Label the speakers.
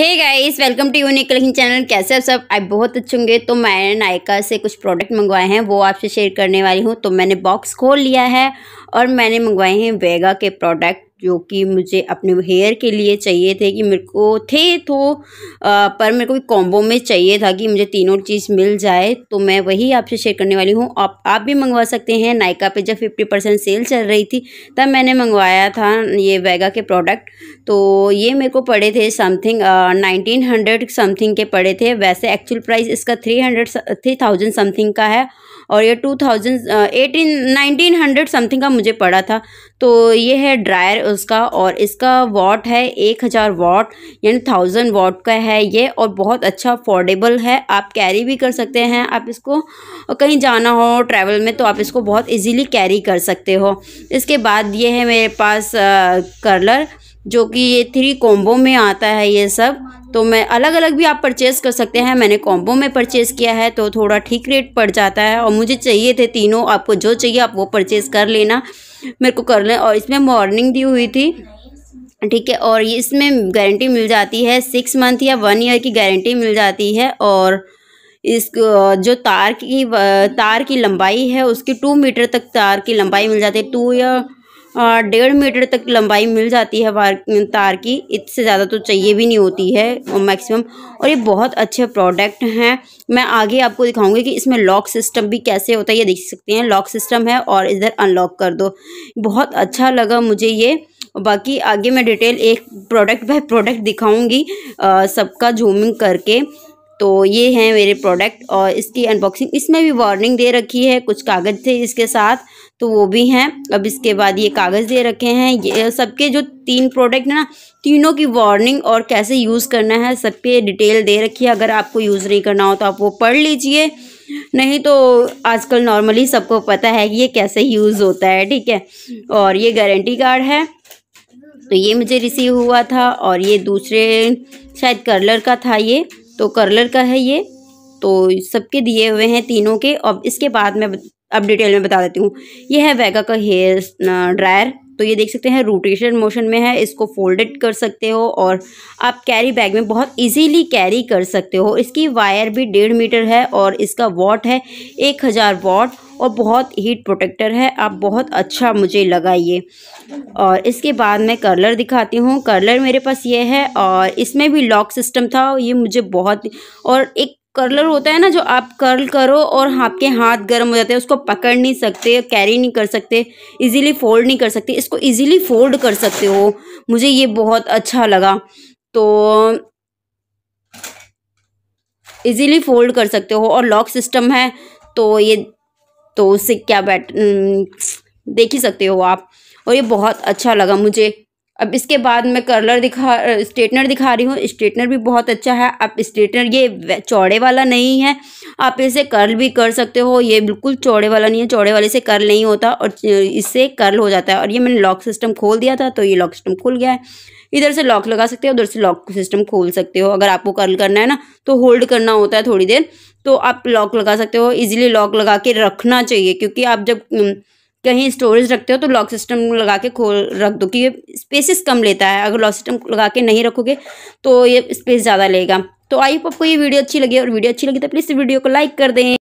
Speaker 1: hey guys welcome to you निकलिंग channel कैसे आप सब आप बहुत अच्छे होंगे तो मैं नायका से कुछ प्रोडक्ट मंगवाए हैं वो आपसे शेयर करने वाली हूँ तो मैंने बॉक्स खोल लिया है और मैंने मंगवाए हैं वेगा के प्रोडक्ट जो कि मुझे अपने हेयर के लिए चाहिए थे कि मेरे को थे तो पर मेरे को भी कॉम्बो में चाहिए था कि मुझे तीनों चीज़ मिल जाए तो मैं वही आपसे शेयर करने वाली हूँ आप आप भी मंगवा सकते हैं नायका पे जब फिफ्टी परसेंट सेल चल रही थी तब मैंने मंगवाया था ये वेगा के प्रोडक्ट तो ये मेरे को पड़े थे समथिंग नाइनटीन हंड्रेड समथिंग के पड़े थे वैसे एक्चुअल प्राइस इसका three hundred three thousand something का है और ये two thousand eighteen nineteen hundred something का मुझे पड़ा था तो ये है ड्रायर उसका और इसका वॉट है एक हज़ार वॉट यानी थाउजेंड वॉट का है ये और बहुत अच्छा अफोर्डेबल है आप कैरी भी कर सकते हैं आप इसको कहीं जाना हो ट्रैवल में तो आप इसको बहुत इजीली कैरी कर सकते हो इसके बाद ये है मेरे पास आ, कर्लर जो कि ये थ्री कॉम्बो में आता है ये सब तो मैं अलग अलग भी आप परचेज़ कर सकते हैं मैंने कॉम्बो में परचेस किया है तो थोड़ा ठीक रेट पड़ जाता है और मुझे चाहिए थे तीनों आपको जो चाहिए आप वो परचेज़ कर लेना मेरे को कर लें और इसमें मॉर्निंग दी हुई थी ठीक है और इसमें गारंटी मिल जाती है सिक्स मंथ या वन ईयर की गारंटी मिल जाती है और इस जो तार की तार की लंबाई है उसकी टू मीटर तक तार की लंबाई मिल जाती है टू या डेढ़ मीटर तक लंबाई मिल जाती है वार तार की इससे ज़्यादा तो चाहिए भी नहीं होती है और मैक्सिमम और ये बहुत अच्छे प्रोडक्ट हैं मैं आगे आपको दिखाऊंगी कि इसमें लॉक सिस्टम भी कैसे होता है ये देख सकते हैं लॉक सिस्टम है और इधर अनलॉक कर दो बहुत अच्छा लगा मुझे ये बाकी आगे मैं डिटेल एक प्रोडक्ट बाय प्रोडक्ट दिखाऊँगी सबका जूमिंग करके तो ये हैं मेरे प्रोडक्ट और इसकी अनबॉक्सिंग इसमें भी वार्निंग दे रखी है कुछ कागज़ थे इसके साथ तो वो भी हैं अब इसके बाद ये कागज़ दे रखे हैं ये सबके जो तीन प्रोडक्ट हैं ना तीनों की वार्निंग और कैसे यूज़ करना है सब पे डिटेल दे रखी है अगर आपको यूज़ नहीं करना हो तो आप वो पढ़ लीजिए नहीं तो आजकल नॉर्मली सबको पता है कि ये कैसे यूज़ होता है ठीक है और ये गारंटी कार्ड है तो ये मुझे रिसीव हुआ था और ये दूसरे शायद कलर का था ये तो कर्लर का है ये तो सबके दिए हुए हैं तीनों के अब इसके बाद मैं अब डिटेल में बता देती हूँ ये है वेगा का हेयर ड्रायर तो ये देख सकते हैं रोटेशन मोशन में है इसको फोल्डेड कर सकते हो और आप कैरी बैग में बहुत इजीली कैरी कर सकते हो इसकी वायर भी डेढ़ मीटर है और इसका वॉट है एक हज़ार वॉट और बहुत हीट प्रोटेक्टर है आप बहुत अच्छा मुझे लगा ये और इसके बाद मैं कर्लर दिखाती हूँ कर्लर मेरे पास ये है और इसमें भी लॉक सिस्टम था ये मुझे बहुत और एक कर्लर होता है ना जो आप कर्ल करो और आपके हाथ गर्म हो जाते हैं उसको पकड़ नहीं सकते कैरी नहीं कर सकते इजीली फोल्ड नहीं कर सकते इसको इजीली फोल्ड कर सकते हो मुझे ये बहुत अच्छा लगा तो इजीली फोल्ड कर सकते हो और लॉक सिस्टम है तो ये तो उससे क्या बैट देख ही सकते हो आप और ये बहुत अच्छा लगा मुझे अब इसके बाद मैं कर्लर दिखा स्ट्रेटनर दिखा रही हूँ स्ट्रेटनर भी बहुत अच्छा है आप स्ट्रेटनर ये चौड़े वाला नहीं है आप इसे कर्ल भी कर सकते हो ये बिल्कुल चौड़े वाला नहीं है चौड़े वाले से कर्ल नहीं होता और इससे कर्ल हो जाता है और ये मैंने लॉक सिस्टम खोल दिया था तो ये लॉक सिस्टम खुल गया है इधर से लॉक लगा सकते हो उधर से लॉक सिस्टम खोल सकते हो अगर आपको कर्ल करना है ना तो होल्ड करना होता है थोड़ी देर तो आप लॉक लगा सकते हो इजीली लॉक लगा के रखना चाहिए क्योंकि आप जब कहीं स्टोरेज रखते हो तो लॉक सिस्टम लगा के खोल रख दो कि ये स्पेसिस कम लेता है अगर लॉक सिस्टम लगा के नहीं रखोगे तो ये स्पेस ज़्यादा लेगा तो आई होप आपको ये वीडियो अच्छी लगी और वीडियो अच्छी लगी तो प्लीज़ वीडियो को लाइक कर दें